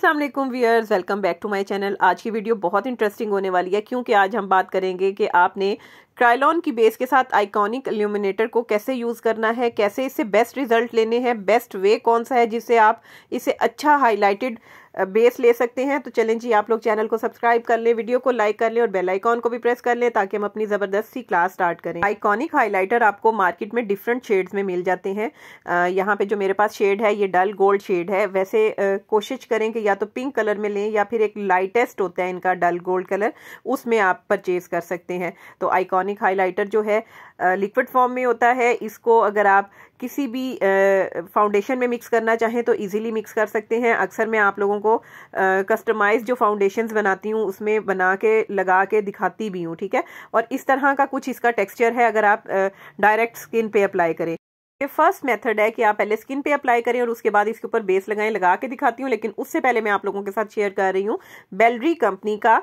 अस्सलाम वालेकुम viewers welcome back to my channel आज की वीडियो बहुत इंटरेस्टिंग होने वाली है क्योंकि आज हम बात करेंगे कि आपने ट्रायलॉन की बेस के साथ आइकॉनिक एल्यूमिनेटर को कैसे यूज़ करना है कैसे इससे बेस्ट रिजल्ट लेने हैं बेस्ट वे कौन सा है जिससे आप इसे अच्छा हाईलाइटेड बेस ले सकते हैं तो चलें जी आप लोग चैनल को सब्सक्राइब कर लें वीडियो को लाइक कर लें और बेल आइकॉन को भी प्रेस कर लें ताकि हम अपनी ज़बरदस्त सी क्लास स्टार्ट करें आइकॉनिक हाइलाइटर आपको मार्केट में डिफरेंट शेड्स में मिल जाते हैं यहाँ पे जो मेरे पास शेड है ये डल गोल्ड शेड है वैसे आ, कोशिश करें कि या तो पिंक कलर में लें या फिर एक लाइटेस्ट होता है इनका डल गोल्ड कलर उसमें आप परचेज कर सकते हैं तो आइकॉनिक पैनासोनिक हाइलाइटर जो है लिक्विड फॉर्म में होता है इसको अगर आप किसी भी फाउंडेशन में मिक्स करना चाहें तो इजीली मिक्स कर सकते हैं अक्सर मैं आप लोगों को कस्टमाइज जो फाउंडेशन बनाती हूँ उसमें बना के लगा के दिखाती भी हूँ ठीक है और इस तरह का कुछ इसका टेक्स्चर है अगर आप डायरेक्ट स्किन पे अप्लाई करें ये फर्स्ट मेथड है कि आप पहले स्किन पे अप्लाई करें और उसके बाद इसके ऊपर बेस लगाएं लगा के दिखाती हूँ लेकिन उससे पहले मैं आप लोगों के साथ शेयर कर रही हूँ बेलरी कंपनी का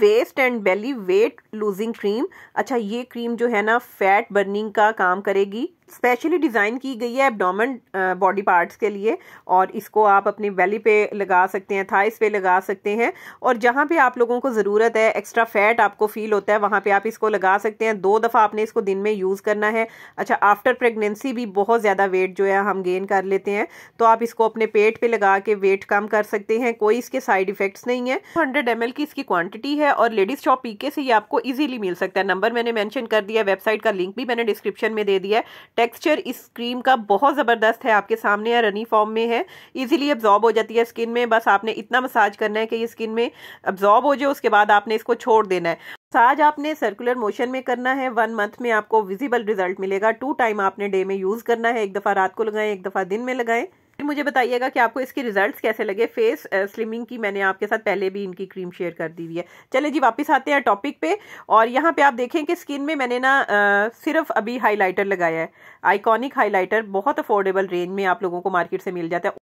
waist and belly weight losing cream अच्छा ये क्रीम जो है ना फैट बर्निंग का काम करेगी स्पेशली डिज़ाइन की गई है एबडोमन बॉडी पार्ट्स के लिए और इसको आप अपनी वैली पे लगा सकते हैं थाइस पे लगा सकते हैं और जहाँ पे आप लोगों को ज़रूरत है एक्स्ट्रा फैट आपको फील होता है वहाँ पे आप इसको लगा सकते हैं दो दफ़ा आपने इसको दिन में यूज़ करना है अच्छा आफ्टर प्रेगनेंसी भी बहुत ज़्यादा वेट जो है हम गेन कर लेते हैं तो आप इसको अपने पेट पर पे लगा के वेट कम कर सकते हैं कोई इसके साइड इफ़ेक्ट्स नहीं है हंड्रेड एम की इसकी क्वान्टिटी है और लेडीज़ शॉप पीके से ये आपको ईजिली मिल सकता है नंबर मैंने मैंशन कर दिया वेबसाइट का लिंक भी मैंने डिस्क्रिप्शन में दे दिया है टेक्सचर इस क्रीम का बहुत ज़बरदस्त है आपके सामने या रनी फॉर्म में है इजीली अब्जॉर्ब हो जाती है स्किन में बस आपने इतना मसाज करना है कि ये स्किन में अब्जॉर्ब हो जाए उसके बाद आपने इसको छोड़ देना है मसाज आपने सर्कुलर मोशन में करना है वन मंथ में आपको विजिबल रिजल्ट मिलेगा टू टाइम आपने डे में यूज़ करना है एक दफ़ा रात को लगाएं एक दफ़ा दिन में लगाएं मुझे बताइएगा कि आपको इसके रिजल्ट्स कैसे लगे फेस स्लिमिंग uh, की मैंने आपके साथ पहले भी इनकी क्रीम शेयर कर दी हुई है चले जी वापस आते हैं टॉपिक पे और यहाँ पे आप देखें कि स्किन में मैंने ना uh, सिर्फ अभी हाइलाइटर लगाया है आइकॉनिक हाइलाइटर बहुत अफोर्डेबल रेंज में आप लोगों को मार्केट से मिल जाता है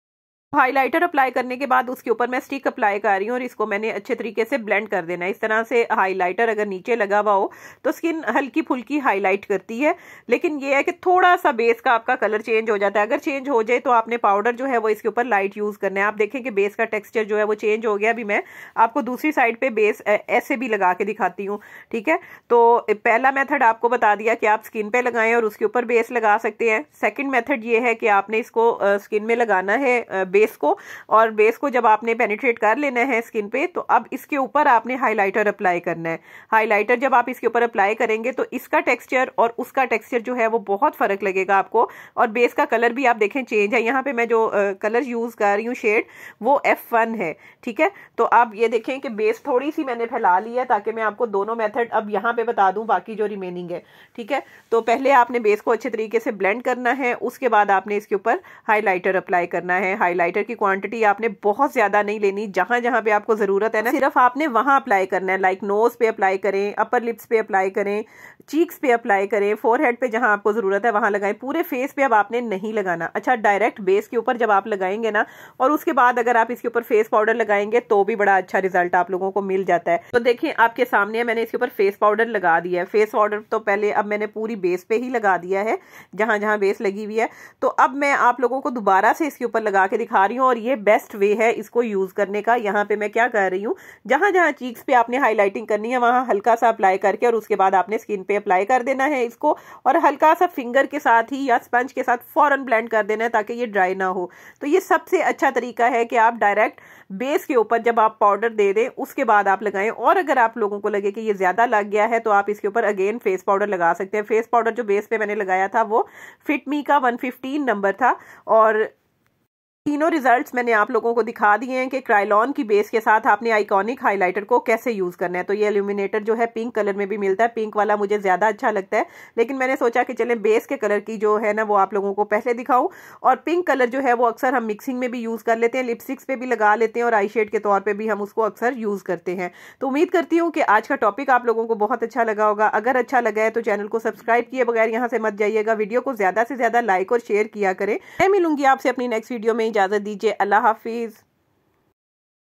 हाइलाइटर अप्लाई करने के बाद उसके ऊपर मैं स्टिक अप्लाई कर रही हूँ और इसको मैंने अच्छे तरीके से ब्लेंड कर देना है इस तरह से हाइलाइटर अगर नीचे लगा हुआ हो तो स्किन हल्की फुल्की हाईलाइट करती है लेकिन ये है कि थोड़ा सा बेस का आपका कलर चेंज हो जाता है अगर चेंज हो जाए तो आपने पाउडर जो है वो इसके ऊपर लाइट यूज़ करना है आप देखें कि बेस का टेक्स्चर जो है वो चेंज हो गया अभी मैं आपको दूसरी साइड पर बेस ऐसे भी लगा के दिखाती हूँ ठीक है तो पहला मैथड आपको बता दिया कि आप स्किन पर लगाएं और उसके ऊपर बेस लगा सकते हैं सेकेंड मैथड ये है कि आपने इसको स्किन में लगाना है बेस को और बेस को जब आपने पेनिट्रेट कर लेना है स्किन पे तो अब इसके ऊपर आपने हाइलाइटर अप्लाई करना है हाइलाइटर जब आप इसके ऊपर अप्लाई करेंगे तो इसका टेक्सचर और उसका टेक्सचर जो है वो बहुत फ़र्क लगेगा आपको और बेस का कलर भी आप देखें चेंज है यहाँ पे मैं जो कलर यूज़ कर रही हूँ शेड वो एफ़ है ठीक है तो आप ये देखें कि बेस थोड़ी सी मैंने फैला ली है ताकि मैं आपको दोनों मेथड अब यहाँ पे बता दूँ बाकी जो रिमेनिंग है ठीक है तो पहले आपने बेस को अच्छे तरीके से ब्लेंड करना है उसके बाद आपने इसके ऊपर हाईलाइटर अप्लाई करना है हाईलाइट हाइलाइटर की क्वांटिटी आपने बहुत ज़्यादा नहीं लेनी जहां जहां पे आपको ज़रूरत है ना सिर्फ आपने वहां अप्लाई करना है लाइक नोज़ पे अप्लाई करें अपर लिप्स पे अप्लाई करें चीक्स पे अप्लाई करें फोरहेड पे जहां आपको ज़रूरत है वहां लगाएं पूरे फेस पे अब आपने नहीं लगाना अच्छा डायरेक्ट बेस के ऊपर जब आप लगाएंगे ना और उसके बाद अगर आप इसके ऊपर फेस पाउडर लगाएंगे तो भी बड़ा अच्छा रिजल्ट आप लोगों को मिल जाता है तो देखिए आपके सामने मैंने इसके ऊपर फेस पाउडर लगा दिया है फेस पाउडर तो पहले अब मैंने पूरी बेस पे ही लगा दिया है जहां जहां बेस लगी हुई है तो अब मैं आप लोगों को दोबारा से इसके ऊपर लगा के दिखा दिखा रही हूँ और ये बेस्ट वे है इसको यूज़ करने का यहाँ पे मैं क्या कह रही हूँ जहाँ जहाँ चीक्स पे आपने हाईलाइटिंग करनी है वहाँ हल्का सा अप्लाई करके और उसके बाद आपने स्किन पे अप्लाई कर देना है इसको और हल्का सा फिंगर के साथ ही या स्पंज के साथ फ़ौरन ब्लेंड कर देना है ताकि ये ड्राई ना हो तो ये सबसे अच्छा तरीका है कि आप डायरेक्ट बेस के ऊपर जब आप पाउडर दे दें उसके बाद आप लगाएं और अगर आप लोगों को लगे कि ये ज़्यादा लग गया है तो आप इसके ऊपर अगेन फेस पाउडर लगा सकते हैं फेस पाउडर जो बेस पे मैंने लगाया था वो फिटमी का 115 नंबर था और तीनों रिजल्ट्स मैंने आप लोगों को दिखा दिए हैं कि क्राइलॉन की बेस के साथ आपने आइकॉनिक हाइलाइटर को कैसे यूज़ करना है तो ये एल्यूमिनेटर जो है पिंक कलर में भी मिलता है पिंक वाला मुझे ज़्यादा अच्छा लगता है लेकिन मैंने सोचा कि चले बेस के कलर की जो है ना वो आप लोगों को पहले दिखाऊँ और पिंक कलर जो है वो अक्सर हम मिक्सिंग में भी यूज़ कर लेते हैं लिपस्टिक्स पर भी लगा लेते हैं और आई शेड के तौर पर भी हम उसको अक्सर यूज़ करते हैं तो उम्मीद करती हूँ कि आज का टॉपिक आप लोगों को बहुत अच्छा लगा होगा अगर अच्छा लगा है तो चैनल को सब्सक्राइब किए बगैर यहाँ से मत जाइएगा वीडियो को ज़्यादा से ज़्यादा लाइक और शेयर किया करें मैं मिलूंगी आपसे अपनी नेक्स्ट वीडियो में اجازت دیجئے اللہ حافظ